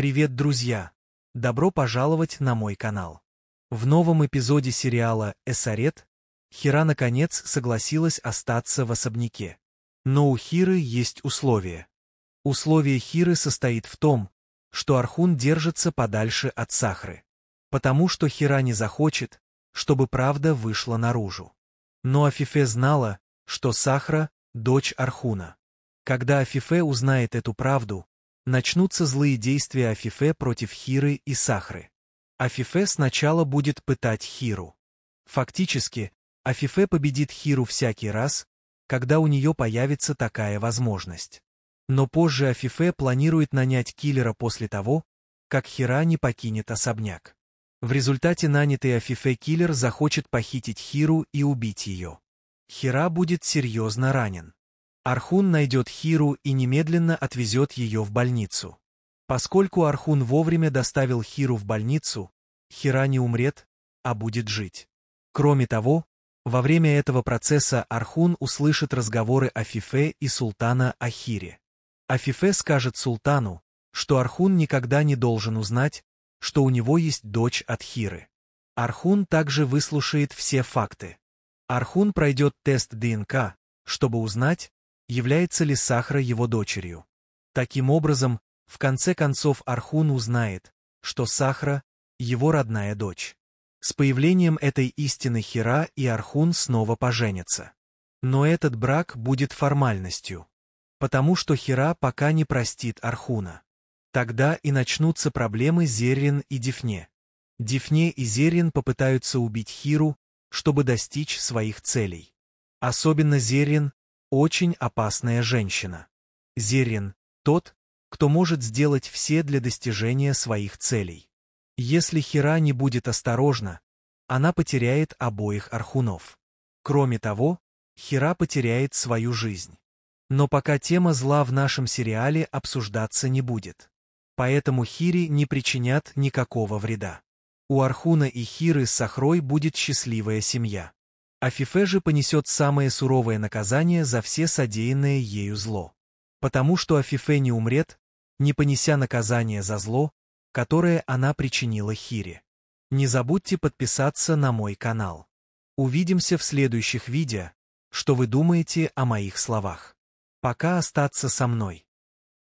Привет, друзья! Добро пожаловать на мой канал. В новом эпизоде сериала "Эссарет" Хира наконец согласилась остаться в особняке. Но у Хиры есть условие. Условие Хиры состоит в том, что Архун держится подальше от Сахры. Потому что Хира не захочет, чтобы правда вышла наружу. Но Афифе знала, что Сахра – дочь Архуна. Когда Афифе узнает эту правду, начнутся злые действия Афифе против Хиры и Сахры. Афифе сначала будет пытать Хиру. Фактически, Афифе победит Хиру всякий раз, когда у нее появится такая возможность. Но позже Афифе планирует нанять киллера после того, как Хира не покинет особняк. В результате нанятый Афифе киллер захочет похитить Хиру и убить ее. Хира будет серьезно ранен. Архун найдет Хиру и немедленно отвезет ее в больницу. Поскольку Архун вовремя доставил Хиру в больницу, Хира не умрет, а будет жить. Кроме того, во время этого процесса Архун услышит разговоры Афифе и султана о Хире. Афифе скажет султану, что Архун никогда не должен узнать, что у него есть дочь от Хиры. Архун также выслушает все факты. Архун пройдет тест ДНК, чтобы узнать, является ли Сахра его дочерью. Таким образом, в конце концов Архун узнает, что Сахра – его родная дочь. С появлением этой истины Хира и Архун снова поженятся. Но этот брак будет формальностью, потому что Хира пока не простит Архуна. Тогда и начнутся проблемы Зерин и Дифне. Дифне и Зерин попытаются убить Хиру, чтобы достичь своих целей. Особенно Зерин. Очень опасная женщина. Зерин – тот, кто может сделать все для достижения своих целей. Если Хира не будет осторожна, она потеряет обоих архунов. Кроме того, Хира потеряет свою жизнь. Но пока тема зла в нашем сериале обсуждаться не будет. Поэтому Хири не причинят никакого вреда. У Архуна и Хиры с Сахрой будет счастливая семья. Афифе же понесет самое суровое наказание за все содеянное ею зло. Потому что Афифе не умрет, не понеся наказание за зло, которое она причинила Хире. Не забудьте подписаться на мой канал. Увидимся в следующих видео, что вы думаете о моих словах. Пока остаться со мной.